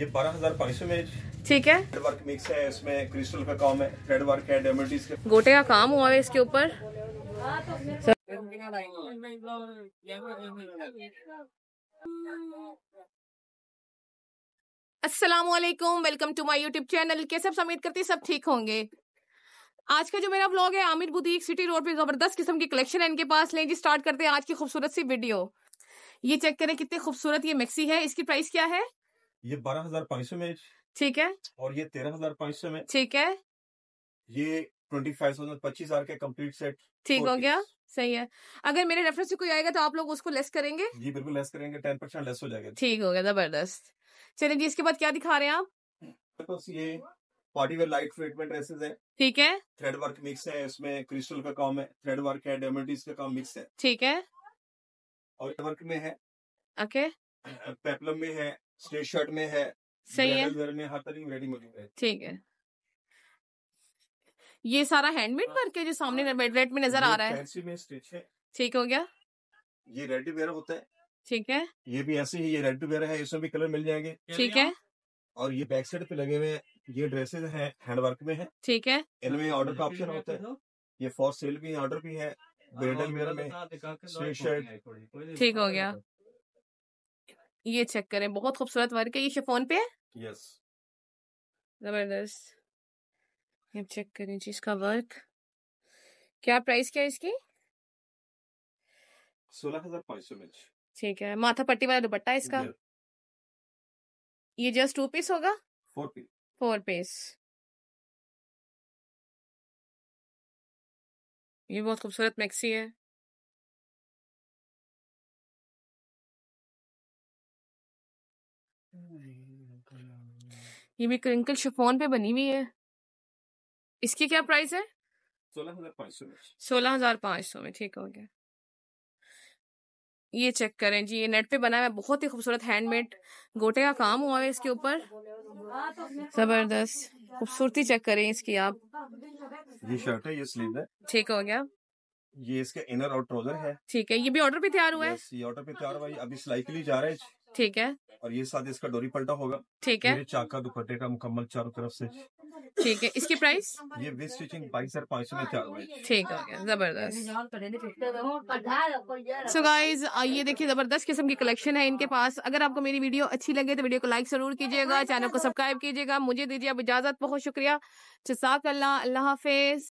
ये बारह हजार पाँच सौ में ठीक है वर्क मिक्स है इसमें क्रिस्टल का काम है रेड वर्क है डेमोटीज का गोटे का काम हुआ है इसके ऊपर असलम welcome to my YouTube channel के सब समीद करती सब ठीक होंगे आज का जो मेरा ब्लॉग है आमिर बुदीक सिटी रोड पे जबरदस्त किस्म की कलेक्शन है इनके पास लें जी स्टार्ट करते हैं आज की खूबसूरत सी वीडियो ये चेक करें कितनी खूबसूरत ये मिक्सी है इसकी प्राइस क्या है ये बारह हजार पाँच सौ में ठीक है और ये तेरह हजार पाँच सौ में ठीक है ये ट्वेंटी फाइव थाउजेंड पच्चीस हजार के कम्प्लीट सेट ठीक हो गया सही है अगर मेरे रेफरेंस से कोई आएगा तो आप लोग उसको लेस करेंगे जी बिल्कुल लेस करेंगे टेन परसेंट लेस हो जाएगा ठीक हो गया जबरदस्त चलिए जी इसके बाद क्या दिखा रहे हैं आप तो ये party wear light treatment dresses है ठीक है थ्रेड वर्क मिक्स है इसमें क्रिस्टल का काम है थ्रेड वर्क है डेमेटीज का काम मिक्स है ठीक है और वर्क में है ओके पेपलम में है स्ट्रेट शर्ट में है सही है में हर तरह की वैरायटी मौजूद है ठीक है ये सारा हैंडमेड हाँ। वर्क है जो सामने बेडवेट हाँ। में नजर आ रहा है फैंसी में स्टिच है ठीक हो गया ये रेडी वेयर होता है ठीक है ये भी ऐसे ही ये रेड टू वेयर है इसमें भी कलर मिल जाएंगे ठीक है और ये बैक साइड पे लगे हुए ये ड्रेसेस है हैंड वर्क में है ठीक है इनमें ऑर्डर का हाँ, ऑप्शन होता है तो। ये फॉर सेल भी ऑर्डर भी है ब्रेडल वेयर में ठीक हो गया ये चेक करें बहुत खूबसूरत वर्क है ये शिफोन पे है यस जबरदस्त ये चेक करें जी इसका वर्क क्या प्राइस क्या है इसकी सोलह हजार पाँच सौ मिर्च ठीक है माथा पट्टी वाला दुपट्टा इसका ये जस्ट टू पीस होगा फोर पीस फोर पीस ये बहुत खूबसूरत मैक्सी है ये भी क्रिंकल शिफोन पे बनी हुई है इसकी क्या प्राइस है सोलह हजार पाँच सौ में ठीक हो गया ये चेक करें जी ये नेट पे बना हुआ बहुत ही खूबसूरत हैंडमेड गोटे का काम हुआ है इसके ऊपर जबरदस्त खूबसूरती चेक करें इसकी आप ये शर्ट है ये स्लीव है ठीक हो गया ये इसका इनर और ट्राउजर है ठीक है ये भी ऑर्डर पे तैयार हुआ है ये ऑर्डर पे तैयार हुआ है अभी सिलाई के लिए जा रहे हैं ठीक है और ये साथ इसका डोरी पलटा होगा ठीक है चाका दुपट्टे का मुकम्मल चारों तरफ से ठीक है इसकी प्राइस ये विद स्टिचिंग बाईस हजार पाँच सौ में चार ठीक है जबरदस्त सो गाइस ये देखिए जबरदस्त किस्म की कलेक्शन है इनके पास अगर आपको मेरी वीडियो अच्छी लगे तो वीडियो को लाइक जरूर कीजिएगा चैनल को सब्सक्राइब कीजिएगा मुझे दीजिए अब इजाजत बहुत शुक्रिया जसाक अल्लाह अल्लाह हाफिज